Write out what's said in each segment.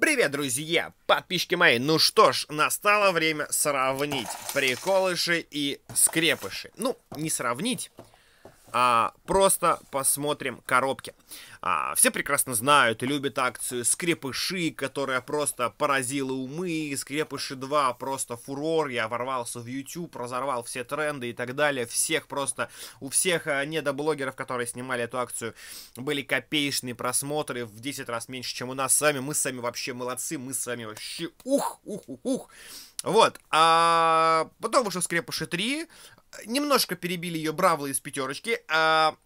Привет, друзья, подписчики мои. Ну что ж, настало время сравнить приколыши и скрепыши. Ну, не сравнить, а, просто посмотрим коробки. А, все прекрасно знают и любят акцию «Скрепыши», которая просто поразила умы, «Скрепыши 2» просто фурор, я ворвался в YouTube, разорвал все тренды и так далее, всех просто, у всех а, недоблогеров, которые снимали эту акцию, были копеечные просмотры в 10 раз меньше, чем у нас сами, мы сами вообще молодцы, мы с вами вообще ух, ух, ух, ух. Вот, а потом уже «Скрепыши 3», Немножко перебили ее бравлы из пятерочки, а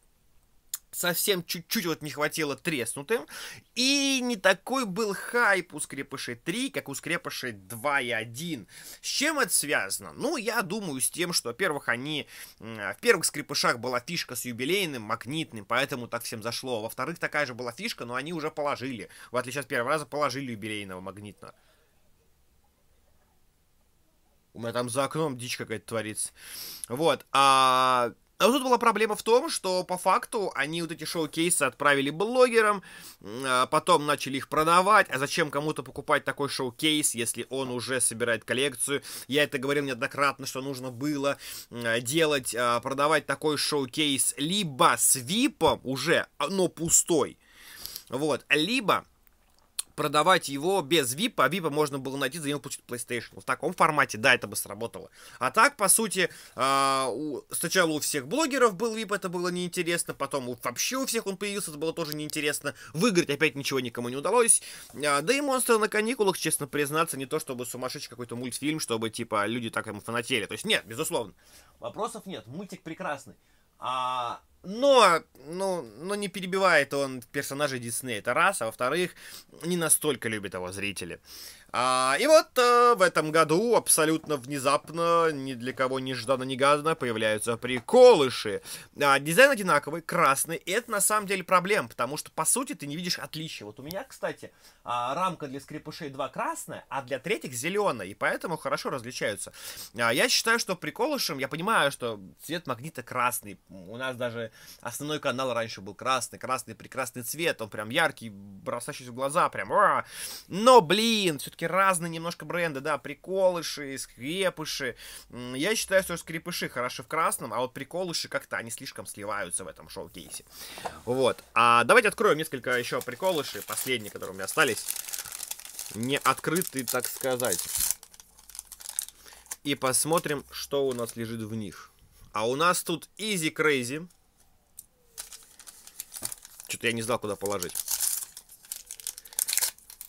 совсем чуть-чуть вот не хватило треснутым. И не такой был хайп у скрепышей 3, как у скрепышей 2 и 1. С чем это связано? Ну, я думаю, с тем, что, во-первых, они... В первых скрепышах была фишка с юбилейным, магнитным, поэтому так всем зашло. Во-вторых, такая же была фишка, но они уже положили. В отличие от первого раза, положили юбилейного магнитного. У меня там за окном дичь какая-то творится. Вот. А но а тут была проблема в том, что по факту они вот эти шоу-кейсы отправили блогерам, а потом начали их продавать, а зачем кому-то покупать такой шоу-кейс, если он уже собирает коллекцию. Я это говорил неоднократно, что нужно было а, делать, продавать такой шоу-кейс либо с випом уже, но пустой, вот, либо продавать его без VIP, а VIP можно было найти, за него получить PlayStation. В таком формате, да, это бы сработало. А так, по сути, э, у, сначала у всех блогеров был VIP, это было неинтересно, потом у, вообще у всех он появился, это было тоже неинтересно. Выиграть опять ничего никому не удалось. Э, да и «Монстры на каникулах», честно признаться, не то чтобы сумасшедший какой-то мультфильм, чтобы, типа, люди так ему фанатели. То есть нет, безусловно, вопросов нет, мультик прекрасный. А но, ну, но ну, не перебивает он персонажей Диснея, это раз, а во-вторых, не настолько любит его зрители. А, и вот а, в этом году абсолютно внезапно, ни для кого нежданно-негаданно, появляются приколыши. А, дизайн одинаковый, красный, и это на самом деле проблема, потому что, по сути, ты не видишь отличия. Вот у меня, кстати, а, рамка для скрипышей 2 красная, а для третьих зеленая, и поэтому хорошо различаются. А, я считаю, что приколышем, я понимаю, что цвет магнита красный. У нас даже основной канал раньше был красный, красный прекрасный цвет, он прям яркий, бросающийся в глаза, прям... А. Но, блин, все-таки все-таки разные немножко бренды, да, приколыши, скрепыши. Я считаю, что скрепыши хороши в красном, а вот приколыши как-то они слишком сливаются в этом шоу-кейсе. Вот. А давайте откроем несколько еще приколыши, последние, которые у меня остались. Не открытые, так сказать. И посмотрим, что у нас лежит в них. А у нас тут Easy Crazy. Что-то я не знал, куда положить.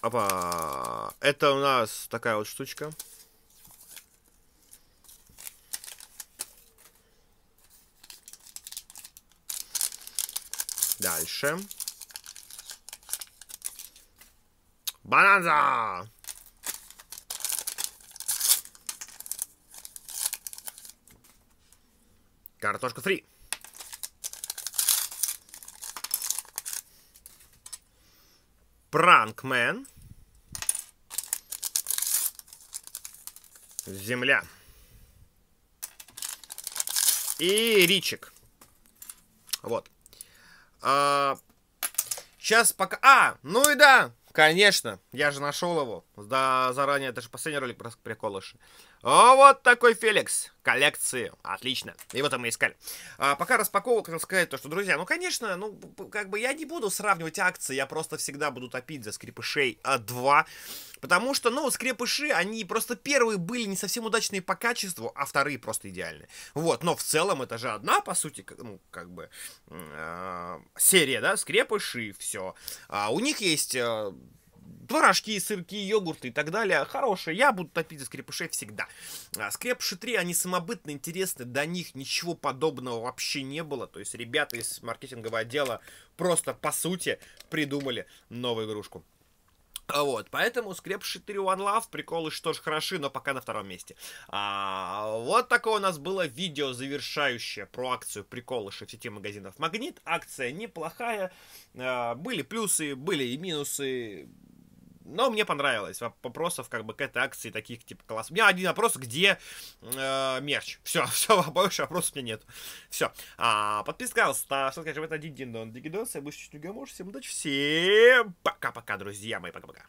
Опа! Это у нас такая вот штучка. Дальше. Бананза! Картошка фри. Пранкмен. Земля. И Ричик. Вот. А, сейчас пока... А, ну и да, конечно. Я же нашел его. Да, заранее. Это же последний ролик про приколыши. О, вот такой Феликс. Коллекции. Отлично. Его там и искали. А, пока распаковывал, хотел сказать то, что, друзья, ну, конечно, ну, как бы я не буду сравнивать акции, я просто всегда буду топить за скрипышей А2. Потому что, ну, скрепыши, они просто первые были не совсем удачные по качеству, а вторые просто идеальные. Вот, но в целом это же одна, по сути, ну, как бы, э, серия, да, скрепыши, все. А у них есть э, творожки, сырки, йогурты и так далее. Хорошие. Я буду топить за скрепышей всегда. А скрепыши 3, они самобытно интересны. До них ничего подобного вообще не было. То есть ребята из маркетингового отдела просто, по сути, придумали новую игрушку. А вот, поэтому скрепши 3 One Love, приколы что ж хороши, но пока на втором месте. А, вот такое у нас было видео, завершающее про акцию приколы в сети магазинов Магнит. Акция неплохая, а, были плюсы, были и минусы, но мне понравилось. Вопросов как бы к этой акции таких типа класс. У меня один вопрос, где э, мерч. Все, все, больше вопросов у меня нет. Все. А, подписался на что скажем, это один он Дигидос. Я буду чуть-чуть Всем удачи, всем пока-пока, друзья мои, пока-пока.